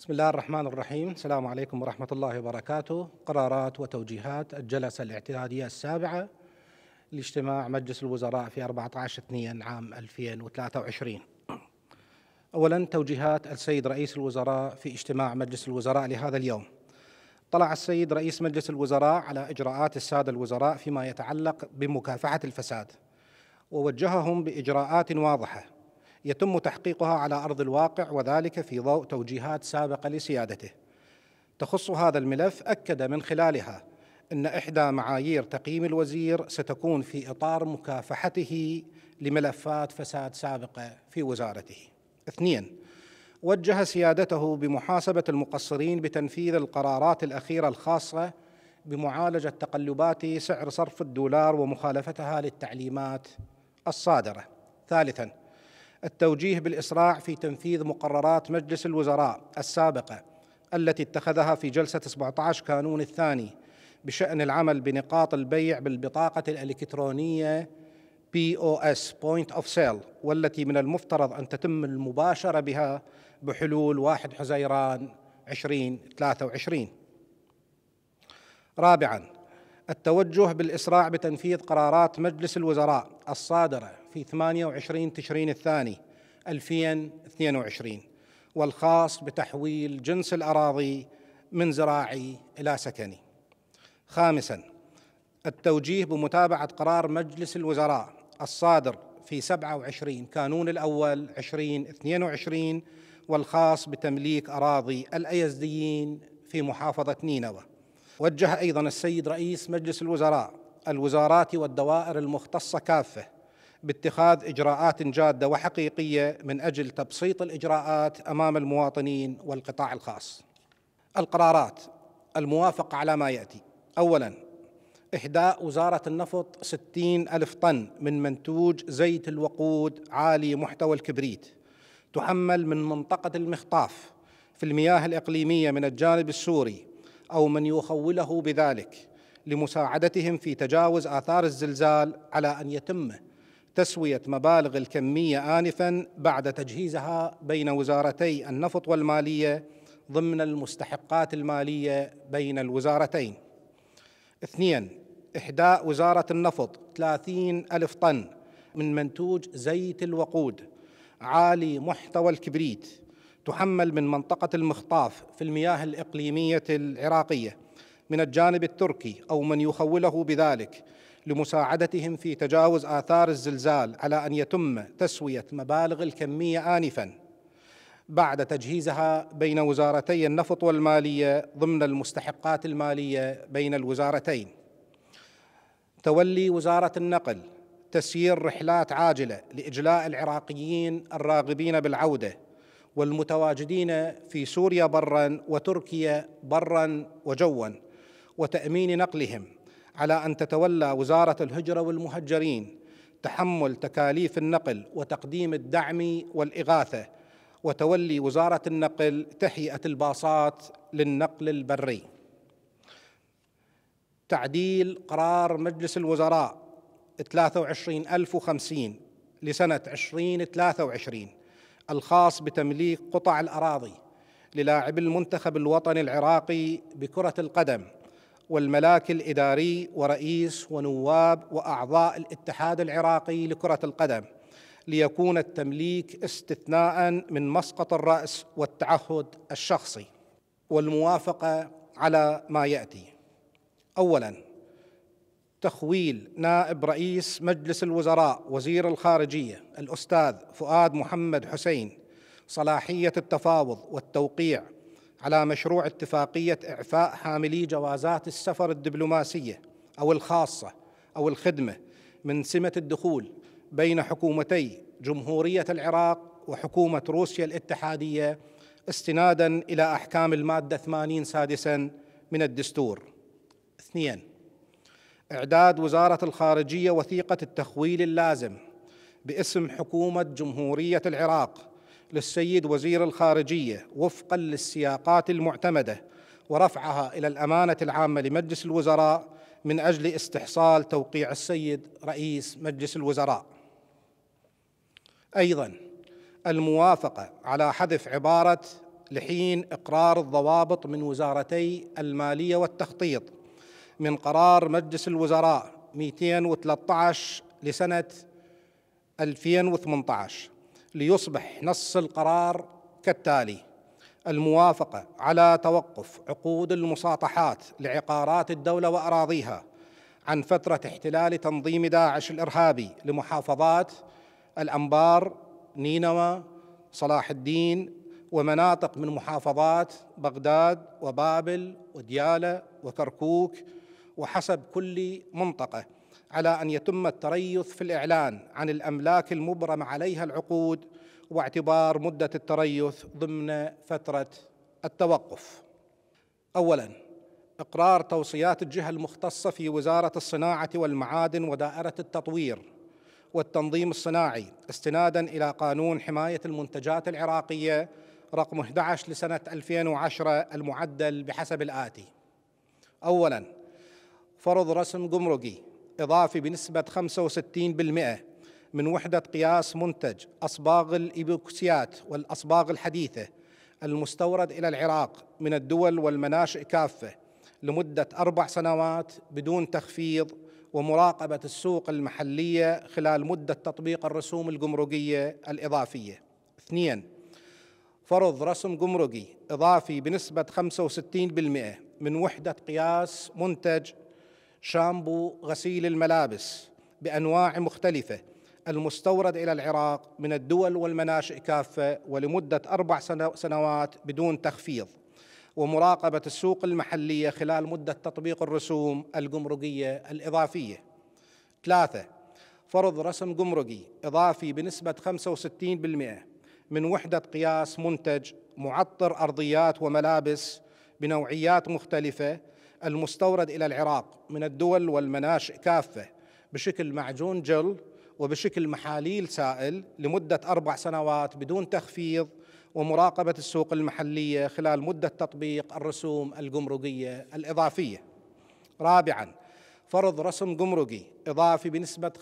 بسم الله الرحمن الرحيم السلام عليكم ورحمة الله وبركاته قرارات وتوجيهات الجلسة الاعتيادية السابعة لاجتماع مجلس الوزراء في 14 2 عام 2023 أولا توجيهات السيد رئيس الوزراء في اجتماع مجلس الوزراء لهذا اليوم طلع السيد رئيس مجلس الوزراء على إجراءات السادة الوزراء فيما يتعلق بمكافحة الفساد ووجههم بإجراءات واضحة يتم تحقيقها على أرض الواقع وذلك في ضوء توجيهات سابقة لسيادته تخص هذا الملف أكد من خلالها أن إحدى معايير تقييم الوزير ستكون في إطار مكافحته لملفات فساد سابقة في وزارته اثنين وجه سيادته بمحاسبة المقصرين بتنفيذ القرارات الأخيرة الخاصة بمعالجة تقلبات سعر صرف الدولار ومخالفتها للتعليمات الصادرة ثالثاً التوجيه بالإسراع في تنفيذ مقررات مجلس الوزراء السابقة التي اتخذها في جلسة 17 كانون الثاني بشأن العمل بنقاط البيع بالبطاقة الإلكترونية POS Point of Sale والتي من المفترض أن تتم المباشرة بها بحلول 1 حزيران 2023 رابعاً التوجه بالإسراع بتنفيذ قرارات مجلس الوزراء الصادرة في 28 تشرين الثاني 2022 والخاص بتحويل جنس الأراضي من زراعي إلى سكني خامساً التوجيه بمتابعة قرار مجلس الوزراء الصادر في 27 كانون الأول 2022 والخاص بتمليك أراضي الأيزديين في محافظة نينوى وجه أيضا السيد رئيس مجلس الوزراء الوزارات والدوائر المختصة كافة باتخاذ اجراءات جاده وحقيقيه من اجل تبسيط الاجراءات امام المواطنين والقطاع الخاص. القرارات الموافقه على ما ياتي: اولا إحداء وزارة النفط 60 ألف طن من منتوج زيت الوقود عالي محتوى الكبريت تحمل من منطقة المخطاف في المياه الإقليمية من الجانب السوري أو من يخوله بذلك لمساعدتهم في تجاوز آثار الزلزال على أن يتم تسوية مبالغ الكمية آنفا بعد تجهيزها بين وزارتي النفط والمالية ضمن المستحقات المالية بين الوزارتين اثنين إحداء وزارة النفط 30 ألف طن من منتوج زيت الوقود عالي محتوى الكبريت تحمل من منطقة المخطاف في المياه الإقليمية العراقية من الجانب التركي أو من يخوله بذلك لمساعدتهم في تجاوز آثار الزلزال على أن يتم تسوية مبالغ الكمية آنفاً بعد تجهيزها بين وزارتي النفط والمالية ضمن المستحقات المالية بين الوزارتين تولي وزارة النقل تسيير رحلات عاجلة لإجلاء العراقيين الراغبين بالعودة والمتواجدين في سوريا برا وتركيا برا وجوا وتأمين نقلهم على ان تتولى وزاره الهجره والمهجرين تحمل تكاليف النقل وتقديم الدعم والاغاثه وتولي وزاره النقل تهيئه الباصات للنقل البري تعديل قرار مجلس الوزراء 23050 لسنة 2023 الخاص بتمليك قطع الأراضي للاعبي المنتخب الوطني العراقي بكرة القدم والملاك الاداري ورئيس ونواب واعضاء الاتحاد العراقي لكره القدم ليكون التمليك استثناء من مسقط الراس والتعهد الشخصي والموافقه على ما ياتي اولا تخويل نائب رئيس مجلس الوزراء وزير الخارجيه الاستاذ فؤاد محمد حسين صلاحيه التفاوض والتوقيع على مشروع اتفاقية إعفاء حاملي جوازات السفر الدبلوماسية أو الخاصة أو الخدمة من سمة الدخول بين حكومتي جمهورية العراق وحكومة روسيا الاتحادية استنادا إلى أحكام المادة 80 سادسا من الدستور اثنين إعداد وزارة الخارجية وثيقة التخويل اللازم باسم حكومة جمهورية العراق للسيد وزير الخارجيه وفقا للسياقات المعتمده ورفعها الى الامانه العامه لمجلس الوزراء من اجل استحصال توقيع السيد رئيس مجلس الوزراء. ايضا الموافقه على حذف عباره لحين اقرار الضوابط من وزارتي الماليه والتخطيط من قرار مجلس الوزراء 213 لسنه 2018 ليصبح نص القرار كالتالي الموافقه على توقف عقود المساطحات لعقارات الدوله واراضيها عن فتره احتلال تنظيم داعش الارهابي لمحافظات الانبار نينوى صلاح الدين ومناطق من محافظات بغداد وبابل ودياله وكركوك وحسب كل منطقه على ان يتم التريث في الاعلان عن الاملاك المبرم عليها العقود واعتبار مده التريث ضمن فتره التوقف. اولا اقرار توصيات الجهه المختصه في وزاره الصناعه والمعادن ودائره التطوير والتنظيم الصناعي استنادا الى قانون حمايه المنتجات العراقيه رقم 11 لسنه 2010 المعدل بحسب الاتي. اولا فرض رسم جمركي إضافي بنسبة 65% من وحدة قياس منتج أصباغ الإيبوكسيات والأصباغ الحديثة المستورد إلى العراق من الدول والمناشئ كافة لمدة أربع سنوات بدون تخفيض ومراقبة السوق المحلية خلال مدة تطبيق الرسوم الجمركية الإضافية. اثنين فرض رسم جمركي إضافي بنسبة 65% من وحدة قياس منتج شامبو غسيل الملابس بانواع مختلفه المستورد الى العراق من الدول والمناشئ كافه ولمده اربع سنوات بدون تخفيض ومراقبه السوق المحليه خلال مده تطبيق الرسوم الجمركيه الاضافيه. ثلاثه فرض رسم جمركي اضافي بنسبه 65% من وحده قياس منتج معطر ارضيات وملابس بنوعيات مختلفه المستورد إلى العراق من الدول والمناشئ كافة بشكل معجون جل وبشكل محاليل سائل لمدة أربع سنوات بدون تخفيض ومراقبة السوق المحلية خلال مدة تطبيق الرسوم الجمركية الإضافية رابعاً فرض رسم جمركي إضافي بنسبة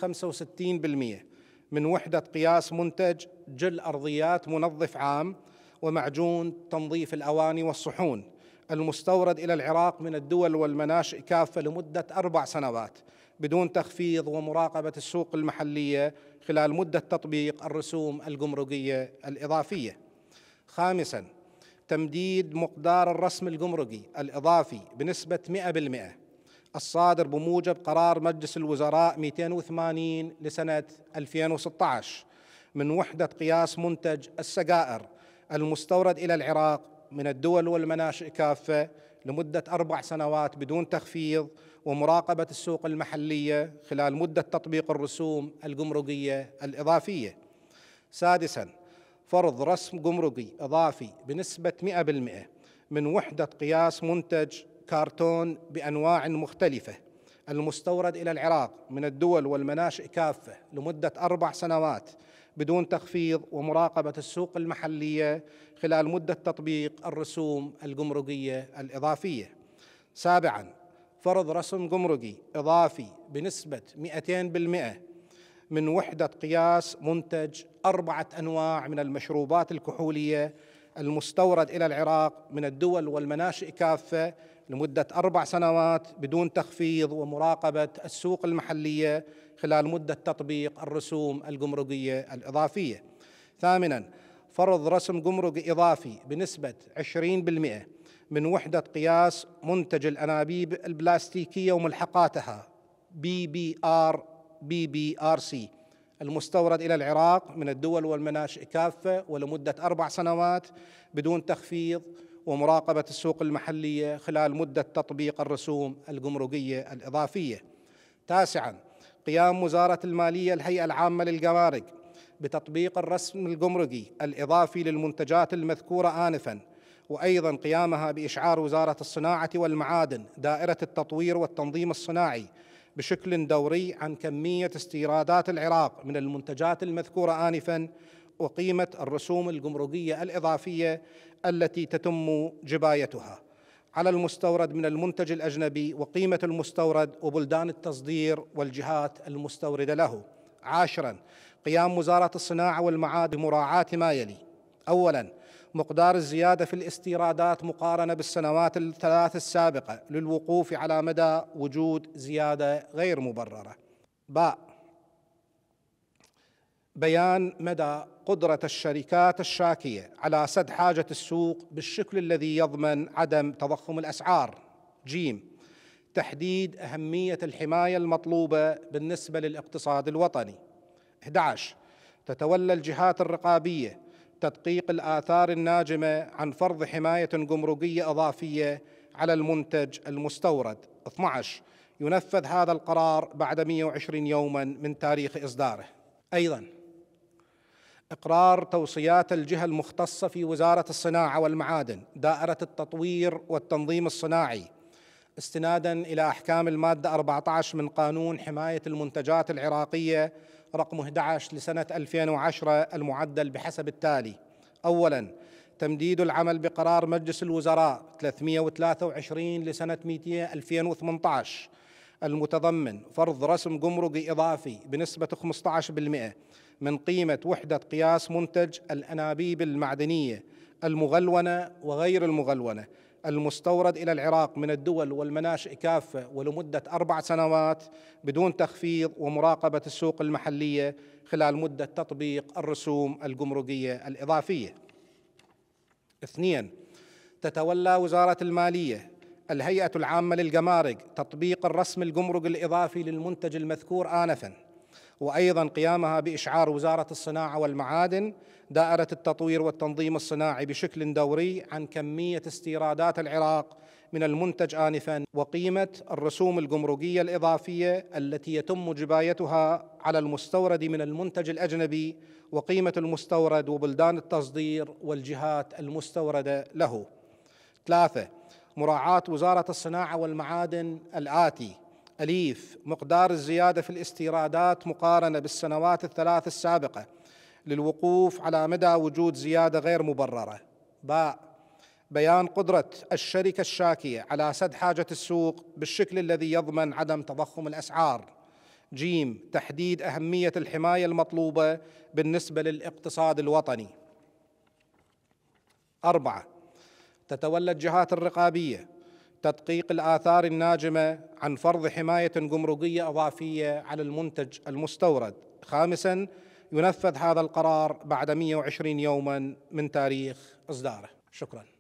65% من وحدة قياس منتج جل أرضيات منظف عام ومعجون تنظيف الأواني والصحون المستورد إلى العراق من الدول والمناشئ كافة لمدة أربع سنوات بدون تخفيض ومراقبة السوق المحلية خلال مدة تطبيق الرسوم الجمركية الإضافية. خامساً تمديد مقدار الرسم الجمركي الإضافي بنسبة 100% الصادر بموجب قرار مجلس الوزراء 280 لسنة 2016 من وحدة قياس منتج السجائر المستورد إلى العراق من الدول والمناشئ كافة لمدة أربع سنوات بدون تخفيض ومراقبة السوق المحلية خلال مدة تطبيق الرسوم الجمركية الإضافية سادساً فرض رسم جمركي إضافي بنسبة 100% من وحدة قياس منتج كارتون بأنواع مختلفة المستورد إلى العراق من الدول والمناشئ كافة لمدة أربع سنوات بدون تخفيض ومراقبة السوق المحلية خلال مدة تطبيق الرسوم الجمركية الإضافية. سابعاً فرض رسم جمركي إضافي بنسبة 200% من وحدة قياس منتج أربعة أنواع من المشروبات الكحولية المستورد إلى العراق من الدول والمناشئ كافة لمدة أربع سنوات بدون تخفيض ومراقبة السوق المحلية خلال مدة تطبيق الرسوم الجمركية الإضافية ثامناً فرض رسم جمركي إضافي بنسبة 20% من وحدة قياس منتج الأنابيب البلاستيكية وملحقاتها بي بي آر بي بي آر سي المستورد إلى العراق من الدول والمناشئ كافة ولمدة أربع سنوات بدون تخفيض ومراقبة السوق المحلية خلال مدة تطبيق الرسوم الجمركية الإضافية. تاسعاً قيام وزارة المالية الهيئة العامة للجمارك بتطبيق الرسم الجمركي الإضافي للمنتجات المذكورة آنفاً وأيضاً قيامها بإشعار وزارة الصناعة والمعادن دائرة التطوير والتنظيم الصناعي بشكل دوري عن كمية استيرادات العراق من المنتجات المذكورة آنفا وقيمة الرسوم الجمركية الإضافية التي تتم جبايتها على المستورد من المنتج الأجنبي وقيمة المستورد وبلدان التصدير والجهات المستوردة له عاشرا قيام وزارة الصناعة والمعاد بمراعاة ما يلي أولا مقدار الزيادة في الاستيرادات مقارنة بالسنوات الثلاث السابقة للوقوف على مدى وجود زيادة غير مبررة باء بيان مدى قدرة الشركات الشاكية على سد حاجة السوق بالشكل الذي يضمن عدم تضخم الأسعار جيم تحديد أهمية الحماية المطلوبة بالنسبة للاقتصاد الوطني 11 تتولى الجهات الرقابية تدقيق الآثار الناجمة عن فرض حماية جمركية إضافية على المنتج المستورد 12 ينفذ هذا القرار بعد 120 يوما من تاريخ إصداره أيضا إقرار توصيات الجهة المختصة في وزارة الصناعة والمعادن دائرة التطوير والتنظيم الصناعي استنادا إلى أحكام المادة 14 من قانون حماية المنتجات العراقية رقم 11 لسنة 2010 المعدل بحسب التالي أولا تمديد العمل بقرار مجلس الوزراء 323 لسنة 200 2018 المتضمن فرض رسم جمركي إضافي بنسبة 15% من قيمة وحدة قياس منتج الأنابيب المعدنية المغلونة وغير المغلونة المستورد إلى العراق من الدول والمناشئ كافة ولمدة أربع سنوات بدون تخفيض ومراقبة السوق المحلية خلال مدة تطبيق الرسوم الجمركية الإضافية اثنين تتولى وزارة المالية الهيئة العامة للجمارك تطبيق الرسم الجمرك الإضافي للمنتج المذكور آنفاً وايضا قيامها باشعار وزاره الصناعه والمعادن دائره التطوير والتنظيم الصناعي بشكل دوري عن كميه استيرادات العراق من المنتج انفا وقيمه الرسوم الجمركيه الاضافيه التي يتم جبايتها على المستورد من المنتج الاجنبي وقيمه المستورد وبلدان التصدير والجهات المستورده له. ثلاثه مراعاه وزاره الصناعه والمعادن الاتي أليف مقدار الزيادة في الاستيرادات مقارنة بالسنوات الثلاث السابقة للوقوف على مدى وجود زيادة غير مبررة باء بيان قدرة الشركة الشاكية على سد حاجة السوق بالشكل الذي يضمن عدم تضخم الأسعار جيم تحديد أهمية الحماية المطلوبة بالنسبة للاقتصاد الوطني أربعة تتولى الجهات الرقابية تدقيق الآثار الناجمة عن فرض حماية جمركية إضافية على المنتج المستورد خامساً ينفذ هذا القرار بعد 120 يوما من تاريخ إصداره شكراً